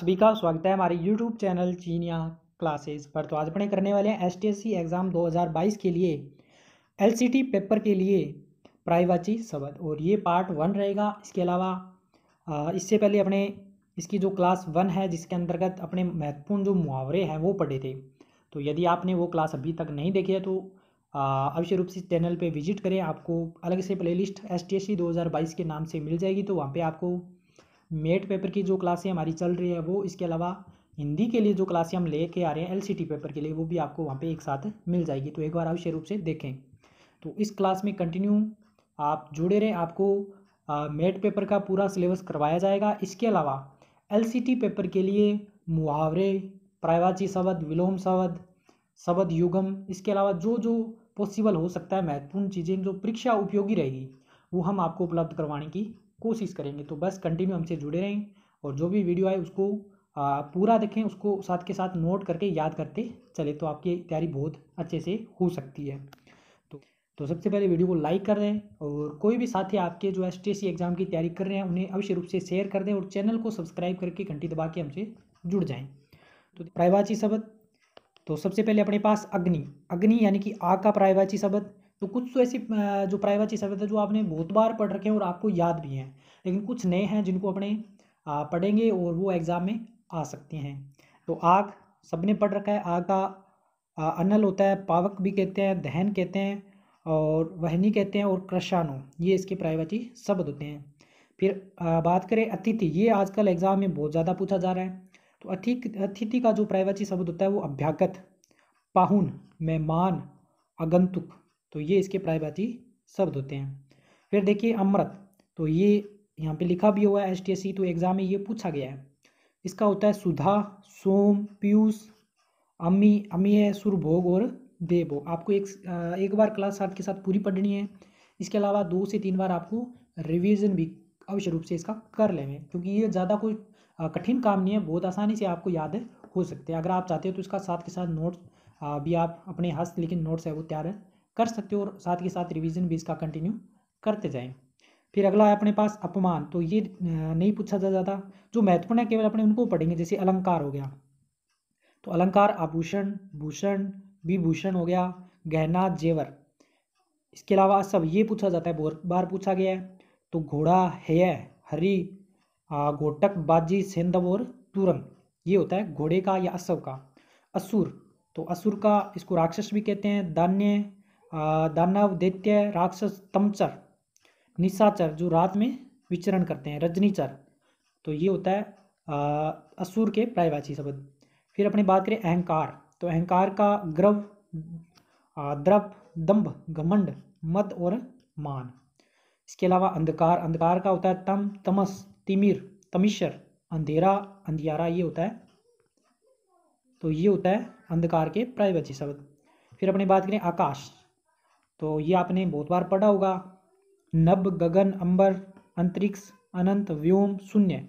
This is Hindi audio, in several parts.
सभी का स्वागत है हमारे यूट्यूब चैनल चीनिया क्लासेस पर तो आज अपने करने वाले हैं एस एग्ज़ाम 2022 के लिए एल पेपर के लिए प्राइवाची शब्द और ये पार्ट वन रहेगा इसके अलावा इससे पहले अपने इसकी जो क्लास वन है जिसके अंतर्गत अपने महत्वपूर्ण जो मुहावरे हैं वो पढ़े थे तो यदि आपने वो क्लास अभी तक नहीं देखी है तो अवश्य रूप से चैनल पर विजिट करें आपको अलग से प्ले एस टी के नाम से मिल जाएगी तो वहाँ पर आपको मेट पेपर की जो क्लासें हमारी चल रही है वो इसके अलावा हिंदी के लिए जो क्लासें हम लेके आ रहे हैं एलसीटी पेपर के लिए वो भी आपको वहाँ पे एक साथ मिल जाएगी तो एक बार अवश्य रूप से देखें तो इस क्लास में कंटिन्यू आप जुड़े रहें आपको मेट पेपर का पूरा सिलेबस करवाया जाएगा इसके अलावा एल पेपर के लिए मुहावरे प्रायवाची शब्द विलोम शब्द शब्द युगम इसके अलावा जो जो पॉसिबल हो सकता है महत्वपूर्ण चीज़ें जो परीक्षा उपयोगी रहेगी वो हम आपको उपलब्ध करवाने की कोशिश करेंगे तो बस कंटिन्यू हमसे जुड़े रहें और जो भी वीडियो आए उसको पूरा देखें उसको साथ के साथ नोट करके याद करते चले तो आपकी तैयारी बहुत अच्छे से हो सकती है तो तो सबसे पहले वीडियो को लाइक कर दें और कोई भी साथी आपके जो एस टी एग्ज़ाम की तैयारी कर रहे हैं उन्हें अवश्य रूप से शेयर कर दें और चैनल को सब्सक्राइब करके घंटी दबा के हमसे जुड़ जाएँ तो प्रायवाची शब्द तो सबसे पहले अपने पास अग्नि अग्नि यानी कि आग का प्रायवाची शब्द तो कुछ तो ऐसी जो प्रायवाची शब्द है जो आपने बहुत बार पढ़ रखे हैं और आपको याद भी हैं लेकिन कुछ नए हैं जिनको अपने पढ़ेंगे और वो एग्ज़ाम में आ सकते हैं तो आग सबने पढ़ रखा है आग का अनल होता है पावक भी कहते हैं दहन कहते हैं और वहनी कहते हैं और क्रशानो ये इसके प्रायवाची शब्द होते हैं फिर बात करें अतिथि ये आजकल एग्ज़ाम में बहुत ज़्यादा पूछा जा रहा है तो अतिथि अतिथि का जो प्रायवाची शब्द होता है वो अभ्यागत पाहुन मेहमान आगंतुक तो ये इसके प्रायवाची शब्द होते हैं फिर देखिए अमृत तो ये यहाँ पे लिखा भी हुआ है एस टी एस सी तो एग्ज़ाम में ये पूछा गया है इसका होता है सुधा सोम पीयूष अम्मी अमीय सुरभोग और देवो आपको एक एक बार क्लास साथ के साथ पूरी पढ़नी है इसके अलावा दो से तीन बार आपको रिवीजन भी अवश्य रूप से इसका कर लेंगे क्योंकि ये ज़्यादा कोई कठिन काम नहीं है बहुत आसानी से आपको याद हो सकते हैं अगर आप चाहते हो तो इसका साथ के साथ नोट्स भी आप अपने हस्त लेकिन नोट्स है वो तैयार कर सकते हो और साथ ही साथ रिवीजन भी इसका कंटिन्यू करते जाएं फिर अगला है अपने पास अपमान तो ये नहीं पूछा जा जाता जो महत्वपूर्ण है केवल अपने उनको पढ़ेंगे जैसे अलंकार हो गया तो अलंकार आभूषण भूषण विभूषण हो गया गहना जेवर इसके अलावा सब ये पूछा जाता है बहुत बार पूछा गया है तो घोड़ा है हरी घोटक बाजी सेंधव और तुरंग ये होता है घोड़े का या असव का असुर तो असुर का इसको राक्षस भी कहते हैं दान्य दानव दैत्य राक्षस तमचर निशाचर जो रात में विचरण करते हैं रजनीचर तो ये होता है असुर के प्रायवाची शब्द फिर अपनी बात करें अहंकार तो अहंकार का ग्रव द्रव दम्भ घमंड मद और मान इसके अलावा अंधकार अंधकार का होता है तम तमस तिमिर तमिशर अंधेरा अंधियारा ये होता है तो ये होता है अंधकार के प्रायवाची शब्द फिर अपनी बात करें आकाश तो ये आपने बहुत बार पढ़ा होगा नभ गगन अंबर अंतरिक्ष अनंत व्योम शून्य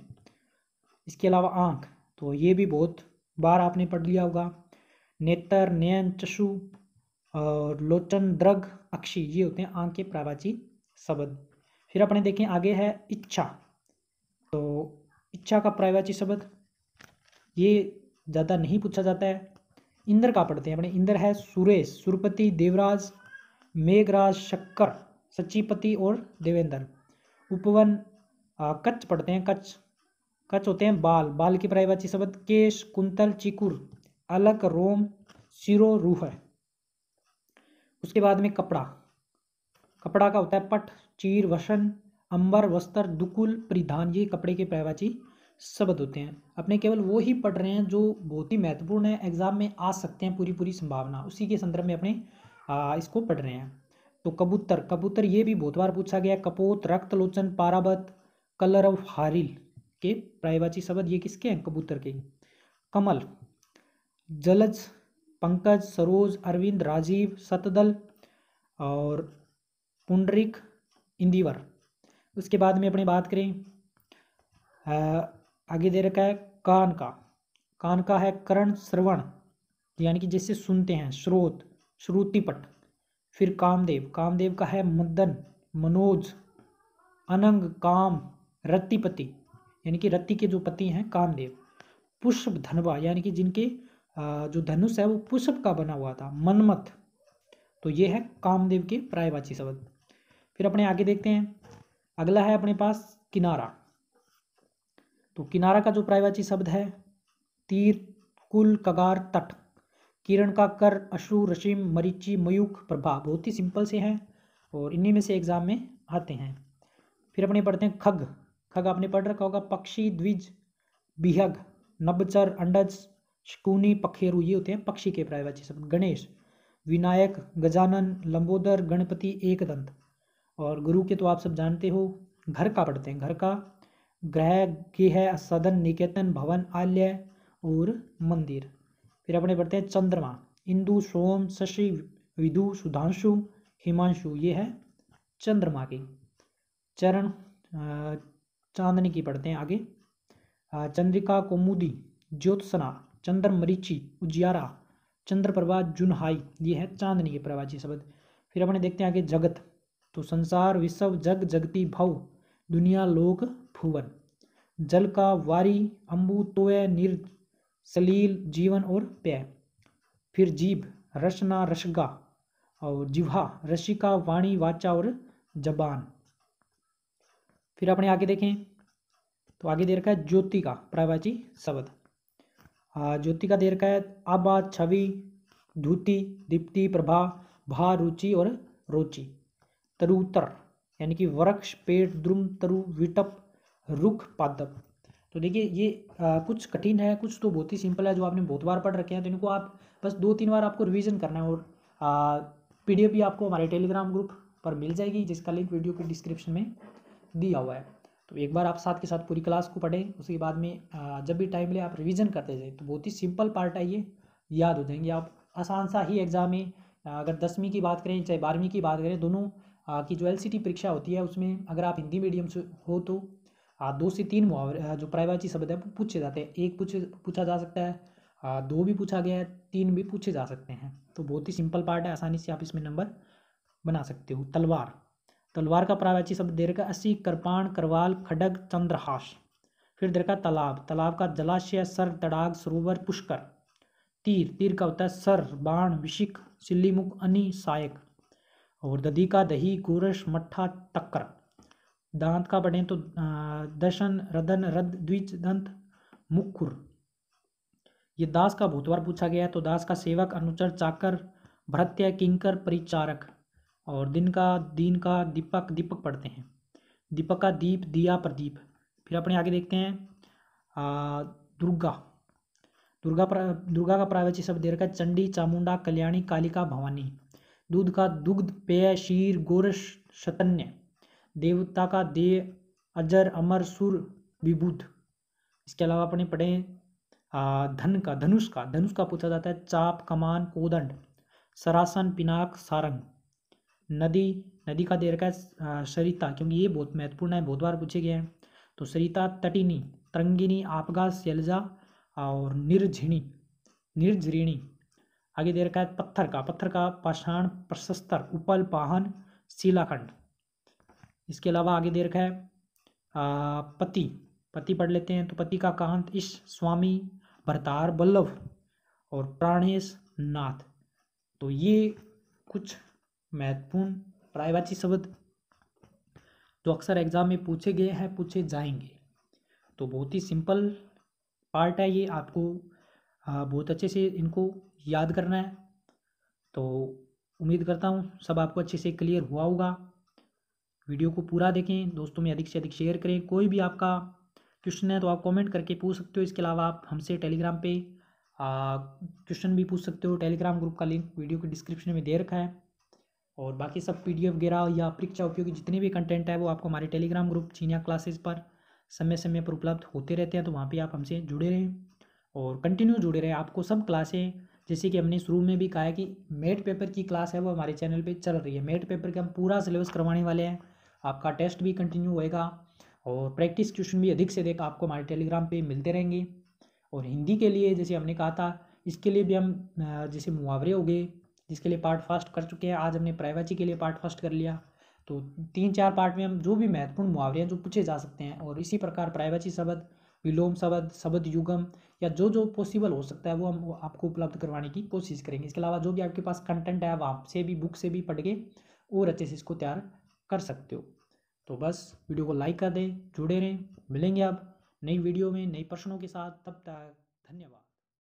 इसके अलावा आँख तो ये भी बहुत बार आपने पढ़ लिया होगा नेत्र नयन चशु और लोचन द्रग अक्षी ये होते हैं आँख के प्रावाची शब्द फिर अपने देखें आगे है इच्छा तो इच्छा का प्रायवाची शब्द ये ज़्यादा नहीं पूछा जाता है इंद्र का पढ़ते हैं अपने इंद्र है सुरेश सुरपति देवराज मेघराज शक्कर सचिपति और देवेंद्र उपवन आ, कच्छ पढ़ते हैं कच्छ कच्छ होते हैं बाल बाल की प्रायवाची शब्द केश कुंतल चिकुर अलक रोम शिरो रूह उसके बाद में कपड़ा कपड़ा का होता है पट चीर वसन अंबर वस्त्र दुकुल परिधान ये कपड़े के प्रायवाची शब्द होते हैं अपने केवल वो ही पढ़ रहे हैं जो बहुत ही महत्वपूर्ण है एग्जाम में आ सकते हैं पूरी पूरी संभावना उसी के संदर्भ में अपने आ, हाँ, इसको पढ़ रहे हैं तो कबूतर कबूतर ये भी बहुत बार पूछा गया कपोत रक्त लोचन पारावत कलर ऑफ हारिल के प्रायवाची शब्द ये किसके हैं कबूतर के कमल जलज पंकज सरोज अरविंद राजीव सतदल और पुंडरिक इंदिवर उसके बाद में अपनी बात करें आ, आगे दे रखा है कान का कान का है करण श्रवण यानी कि जिससे सुनते हैं स्रोत श्रुतिपट फिर कामदेव कामदेव का है मुद्दन मनोज अनंग काम रत्तिपति यानी कि रत्ती के जो पति हैं कामदेव पुष्प धनवा यानी कि जिनके जो धनुष है वो पुष्प का बना हुआ था मनमथ तो ये है कामदेव के प्रायवाची शब्द फिर अपने आगे देखते हैं अगला है अपने पास किनारा तो किनारा का जो प्रायवाची शब्द है तीर कुल कगार तट किरण का कर अश्रु रशिम मरीची मयूख प्रभा बहुत ही सिंपल से हैं और इन्हीं में से एग्ज़ाम में आते हैं फिर अपने पढ़ते हैं खग खग आपने पढ़ रखा होगा पक्षी द्विज बिहग नबचर अंडज शकुनी पखेरु ये होते हैं पक्षी के प्रायवाची शब्द गणेश विनायक गजानन लंबोदर गणपति एकदंत और गुरु के तो आप सब जानते हो घर का पढ़ते हैं घर का ग्रह गेह सदन निकेतन भवन आल्य और मंदिर फिर अपने पढ़ते हैं चंद्रमा इंदु सोम शशि विदु सुधांशु हिमांशु ये है चंद्रमा के चरण चांदनी की पढ़ते हैं आगे चंद्रिका कोमुदी ज्योत्सना चंद्र चंद्रमरीचि उजियारा चंद्र प्रभा जुनहाई ये है चांदनी के प्रवाची शब्द फिर अपने देखते हैं आगे जगत तो संसार विश्व जग जगती भव दुनिया लोक भुवन जल का वारी अम्बु तोय निर सलील जीवन और पेय फिर जीभ रसना रसगा और जिहा रसिका वाणी वाचा और जबान फिर अपने आगे देखें तो आगे दे रखा है ज्योति का प्रायवाची शब्द ज्योति का दे रखा है आबा छवि धूति दीप्ति प्रभा भा रुचि और रोचि तरुतर यानी कि वृक्ष पेड़ द्रुम तरु विटप रुख पादप तो देखिए ये आ, कुछ कठिन है कुछ तो बहुत ही सिंपल है जो आपने बहुत बार पढ़ रखे हैं तो इनको आप बस दो तीन बार आपको रिवीजन करना है और पी डी भी आपको हमारे टेलीग्राम ग्रुप पर मिल जाएगी जिसका लिंक वीडियो के डिस्क्रिप्शन में दिया हुआ है तो एक बार आप साथ के साथ पूरी क्लास को पढ़ें उसके बाद में आ, जब भी टाइम ले आप रिविज़न करते जाएँ तो बहुत ही सिंपल पार्ट है ये याद हो जाएंगे आप आसान सा ही एग्ज़ाम में अगर दसवीं की बात करें चाहे बारहवीं की बात करें दोनों की जो एल परीक्षा होती है उसमें अगर आप हिंदी मीडियम से हो तो दो से तीन मुहावरे जो प्रायवाची शब्द है वो पूछे जाते हैं एक पूछे पूछा जा सकता है दो भी पूछा गया है तीन भी पूछे जा सकते हैं तो बहुत ही सिंपल पार्ट है आसानी से आप इसमें नंबर बना सकते हो तलवार तलवार का प्रायवाची शब्द दे रखा अस्सी कृपाण करवाल खडग चंद्रहास फिर दे रखा तालाब तालाब का जलाशय सर तड़ाग सरोवर पुष्कर तीर तीर का होता है सर बाण विशिक सिल्लीमुख अनि सायक और दधी का दही गुरश मट्ठा टक्कर दांत का पढ़ें तो दशन रदन रद द्विज दंत मुखुर ये दास का भूतवार पूछा गया है तो दास का सेवक अनुचर चाकर भरत्य किंकर परिचारक और दिन का दीन का दीपक दीपक पढ़ते हैं दीपक का दीप दिया प्रदीप फिर अपने आगे देखते हैं आ, दुर्गा दुर्गा दुर्गा का प्रावची शब्द दे रखा है चंडी चामुंडा कल्याणी कालिका भवानी दूध का दुग्ध पेय शीर गोरस शतन्य देवता का दे अजर अमर सुर विभूत इसके अलावा अपने पढ़े धन का धनुष का धनुष का पूछा जाता है चाप कमान कोदंड सरासन पिनाक सारंग नदी नदी का दे रखा है सरिता क्योंकि ये बहुत महत्वपूर्ण है बहुत बार पूछे गए हैं तो सरिता तटिनी तरंगिनी आपगा सेलजा और निर्झिणी निर्झरिणी आगे दे रखा है पत्थर का पत्थर का पाषाण प्रशस्तर उपल पाहन शिलाखंड इसके अलावा आगे दे रखा है पति पति पढ़ लेते हैं तो पति का कांत इश स्वामी भरतार बल्लभ और प्राणेश नाथ तो ये कुछ महत्वपूर्ण प्रायवाची शब्द जो अक्सर एग्ज़ाम में पूछे गए हैं पूछे जाएंगे तो बहुत ही सिंपल पार्ट है ये आपको बहुत अच्छे से इनको याद करना है तो उम्मीद करता हूँ सब आपको अच्छे से क्लियर हुआ होगा वीडियो को पूरा देखें दोस्तों में अधिक से अधिक शेयर करें कोई भी आपका क्वेश्चन है तो आप कमेंट करके पूछ सकते हो इसके अलावा आप हमसे टेलीग्राम पे क्वेश्चन भी पूछ सकते हो टेलीग्राम ग्रुप का लिंक वीडियो के डिस्क्रिप्शन में दे रखा है और बाकी सब पी वगैरह या परीक्षा उपयोगी जितने भी कंटेंट है वो आपको हमारे टेलीग्राम ग्रुप चीनिया क्लासेस पर समय समय पर उपलब्ध होते रहते हैं तो वहाँ पर आप हमसे जुड़े रहें और कंटिन्यू जुड़े रहें आपको सब क्लासें जैसे कि हमने शुरू में भी कहा है कि मेट पेपर की क्लास है वो हमारे चैनल पे चल रही है मेट पेपर का हम पूरा सिलेबस करवाने वाले हैं आपका टेस्ट भी कंटिन्यू होएगा और प्रैक्टिस क्वेश्चन भी अधिक से अधिक आपको हमारे टेलीग्राम पे मिलते रहेंगे और हिंदी के लिए जैसे हमने कहा था इसके लिए भी हम जैसे मुहावरे हो गए जिसके लिए पार्ट फर्स्ट कर चुके हैं आज हमने प्राइवेसी के लिए पार्ट फर्स्ट कर लिया तो तीन चार पार्ट में हम जो भी महत्वपूर्ण मुहावरे हैं जो पूछे जा सकते हैं और इसी प्रकार प्राइवेसी शब्द विलोम शब्द शब्द युगम या जो जो पॉसिबल हो सकता है वो हम आपको उपलब्ध करवाने की कोशिश करेंगे इसके अलावा जो भी आपके पास कंटेंट है आप आपसे भी बुक से भी पढ़ के और अच्छे से इसको तैयार कर सकते हो तो बस वीडियो को लाइक कर दें जुड़े रहें मिलेंगे आप नई वीडियो में नई प्रश्नों के साथ तब तक धन्यवाद